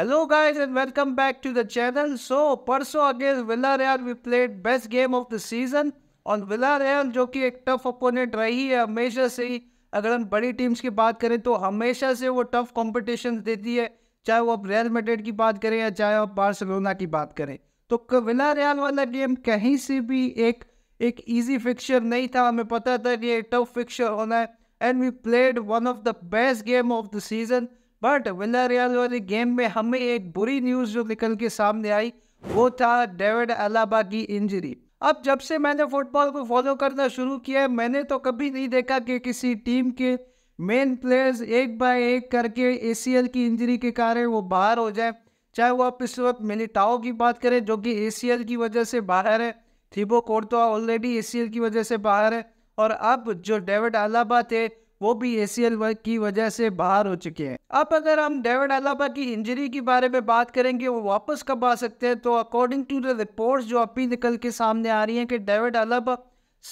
hello guys and welcome back to the channel so परसों against Villarreal we played best game of the season और Villarreal जो कि एक tough opponent रही है हमेशा से ही अगर हम बड़ी टीम्स की बात करें तो हमेशा से वो टफ कॉम्पिटिशन देती है चाहे वो आप रियल मेडेड की बात करें या चाहे आप बार्सिलोना की बात करें तो विलारियल वाला गेम कहीं से भी एक एक ईजी फिक्चर नहीं था हमें पता था कि ये टफ फिक्चर होना है and we played one of the best game of the season but Villa वाली गेम में हमें एक बुरी न्यूज़ जो निकल के सामने आई वो था डेविड अलाबा की इंजरी अब जब से मैंने फुटबॉल को फॉलो करना शुरू किया है मैंने तो कभी नहीं देखा कि किसी टीम के मेन प्लेयर्स एक बाय एक करके ए की इंजरी के कारण वो बाहर हो जाए चाहे वो आप इस वक्त मिलिटाओ की बात करें जो कि ए की वजह से बाहर है थीबो कोर्टो ऑलरेडी ए की वजह से बाहर है और अब जो डेविड अलाबा थे वो भी ए की वजह से बाहर हो चुके हैं अब अगर हम डेविड अलाबा की इंजरी के बारे में बात करेंगे वो वापस कब आ सकते हैं तो अकॉर्डिंग टू द रिपोर्ट्स जो अभी निकल के सामने आ रही हैं कि डेविड अलाबा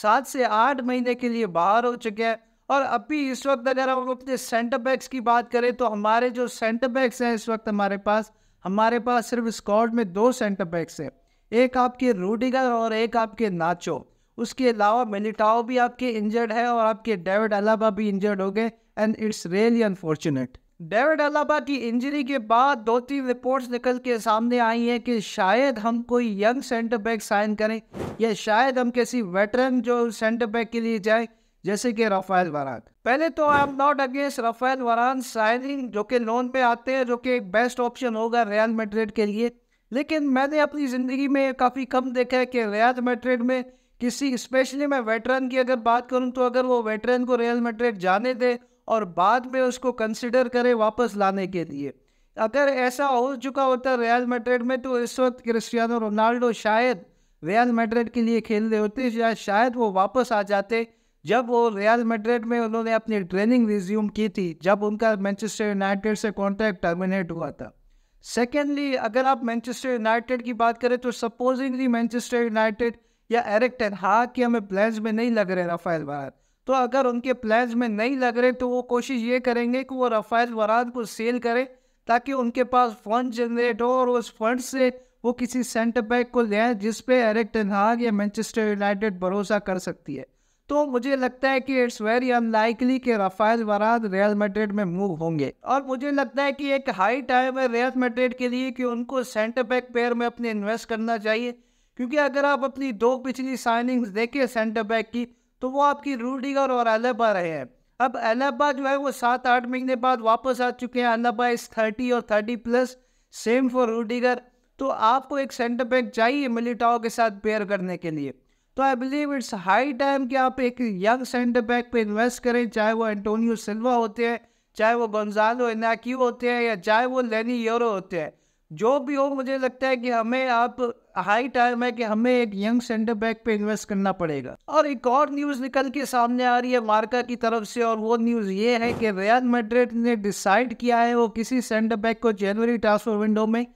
सात से आठ महीने के लिए बाहर हो चुके हैं और अभी इस वक्त अगर हम अपने सेंटर बैग्स की बात करें तो हमारे जो सेंटर बैग्स हैं इस वक्त हमारे पास हमारे पास सिर्फ स्कॉट में दो सेंटर बैग्स हैं एक आपके रूडिगर और एक आपके नाचो उसके अलावा मिलिटाओ भी आपके इंजर्ड है और आपके डेविड अलाबा भी इंजर्ड हो गए and it's really unfortunate David Alaba की इंजरी के बाद दो तीन रिपोर्ट्स निकल के सामने आई हैं कि शायद हम कोई यंग सेंटर बैक साइन करें या शायद हम किसी वेटरन जो सेंटर बैक के लिए जाए जैसे कि रफाल वरान पहले तो I am not against Raphael Varane signing जो कि लोन पे आते हैं जो कि एक बेस्ट ऑप्शन होगा रियल मेड्रिड के लिए लेकिन मैंने अपनी ज़िंदगी में काफ़ी कम देखा है कि रियल मेड्रिड में किसी स्पेशली मैं वेटरन की अगर बात करूं तो अगर वो वेटरन को रियल मेड्रिड जाने दे और बाद में उसको कंसिडर करे वापस लाने के लिए अगर ऐसा हो चुका होता रियल मेड्रिड में तो इस वक्त क्रिस्टियानो रोनाल्डो शायद रियल मेड्रिड के लिए खेल रहे होते या शायद वो वापस आ जाते जब वो रियल मेड्रिड में उन्होंने अपनी ट्रेनिंग रिज्यूम की थी जब उनका मैनचेस्टर यूनाइटेड से कॉन्ट्रैक्ट टर्मिनेट हुआ था सेकेंडली अगर आप मैनचेस्टर यूनाइटेड की बात करें तो सपोजिंगली मैनचेस्टर यूनाइटेड या एरिक हाँ कि हमें प्लान्स में नहीं लग रहे रफ़ाइल वरान तो अगर उनके प्लान्स में नहीं लग रहे तो वो कोशिश ये करेंगे कि वो रफाइल वराद को सेल करें ताकि उनके पास फंड जनरेट हो और उस फंड से वो किसी सेंटर बैक को ले जिस पे एरिक हाग या मैनचेस्टर यूनाइटेड भरोसा कर सकती है तो मुझे लगता है कि इट्स वेरी अनलाइकली कि रफाइल वराद रियल मेड्रिड में मूव होंगे और मुझे लगता है कि एक हाई टाइम है रियल मेड्रिड के लिए कि उनको सेंटर बैक पेयर में अपने इन्वेस्ट करना चाहिए क्योंकि अगर आप अपनी दो पिछली साइनिंग देखें सेंटर बैक की तो वो आपकी रूडीगर और अलहबा रहे हैं अब अलहबा जो है वो सात आठ महीने बाद वापस आ चुके हैं अलहबा इस थर्टी और thirty plus same for Rudiger तो आपको एक सेंटर बैक चाहिए मिलिटाओ के साथ पेयर करने के लिए तो I believe it's high time कि आप एक यंग सेंटर बैक पे इन्वेस्ट करें चाहे वो एंटोनियो सिल्वा होते हैं चाहे वो बंजालो इनाक्यू होते हैं या चाहे वो लेनी योरो होते हैं जो भी हो मुझे लगता है कि हमें आप हाई टाइम है कि हमें एक यंग सेंटर बैक पे इन्वेस्ट करना पड़ेगा और एक और न्यूज निकल के सामने आ रही है मार्का की तरफ से और वो न्यूज ये है कि रियाल मेड्रिड ने डिसाइड किया है वो किसी सेंटर बैक को जनवरी ट्रांसफर विंडो में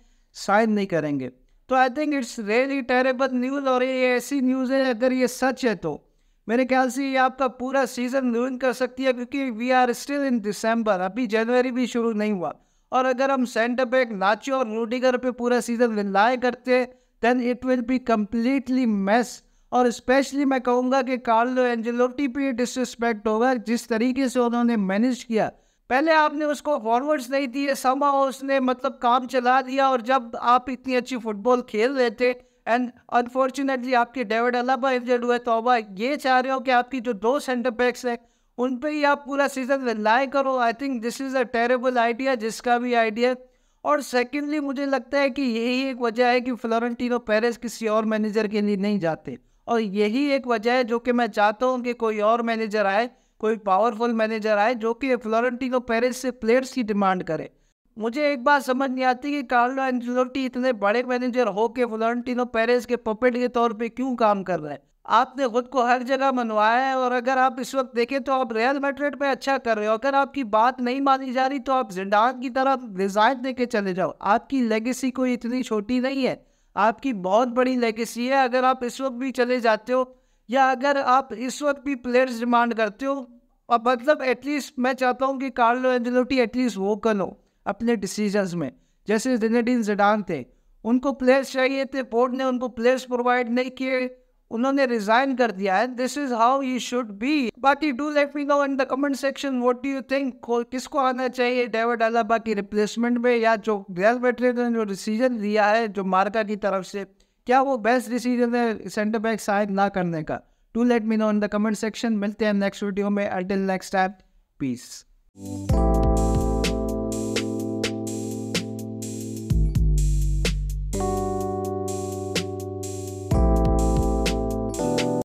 साइन नहीं करेंगे तो I think it's really terrible news और ये ऐसी न्यूज़ है अगर ये सच है तो मेरे ख्याल से ये आपका पूरा सीज़न रूइन कर सकती है क्योंकि we are still in December अभी जनवरी भी शुरू नहीं हुआ और अगर हम सेंटर बैक नाचो और रूडीगर पे पूरा सीज़न लाए करते then it will be completely mess और स्पेशली मैं कहूँगा कि कार्लो एंजेलोटी पे डिसरिस्पेक्ट होगा जिस तरीके से उन्होंने मैनेज किया पहले आपने उसको फॉरवर्ड्स नहीं दिए समा उसने मतलब काम चला दिया और जब आप इतनी अच्छी फुटबॉल खेल रहे थे एंड अनफॉर्चुनेटली आपके डेविड अलाबा इंजर्ड हुए तो अब ये चाह रहे हो कि आपकी जो दो सेंटर पैक्स हैं उन पर ही आप पूरा सीजन रिलाई करो I think this is a terrible idea जिसका भी आइडिया और सेकेंडली मुझे लगता है कि यही एक वजह है कि फ्लोरेंटिनो पेरेस किसी और मैनेजर के लिए नहीं जाते और यही एक वजह है जो कि मैं चाहता हूँ कि कोई और मैनेजर आए कोई पावरफुल मैनेजर आए जो कि फ्लोरेंटिनो पेरिस से प्लेयर्स की डिमांड करे मुझे एक बात समझ नहीं आती कि कार्लो एंजलोटी इतने बड़े मैनेजर हो के फ्लोरेंटिनो पेरिस के पपेट के तौर पे क्यों काम कर रहा है आपने खुद को हर जगह मनवाया है और अगर आप इस वक्त देखें तो आप रियल मेट्रेड पे अच्छा कर रहे हो अगर आपकी बात नहीं मानी जा रही तो आप जिंदान की तरफ रिजाइन दे के चले जाओ आपकी लेगेसी कोई इतनी छोटी नहीं है आपकी बहुत बड़ी लेगेसी है अगर आप इस वक्त भी चले जाते हो या अगर आप इस वक्त भी प्लेयर्स डिमांड करते हो और मतलब एटलीस्ट मैं चाहता हूँ कि कार्लो एंजलोटी एटलीस्ट वो हो अपने डिसीजंस में जैसे जिनेडीन जिडान थे उनको प्लेयर्स चाहिए थे बोर्ड ने उनको प्लेयर्स प्रोवाइड नहीं किए उन्होंने रिजाइन कर दिया है this is how you should be बाकी do let me know in the comment section what do you think किसको आना चाहिए डेविड अलाबा की रिप्लेसमेंट में या जो रियल बैटरी ने जो डिसीजन लिया है जो मार्का की तरफ से क्या वो बेस्ट डिसीजन है सेंटर बैक साइन ना करने का do let me know in the comment section मिलते हैं नेक्स्ट वीडियो में अल्टिल नेक्स्ट टाइम पीस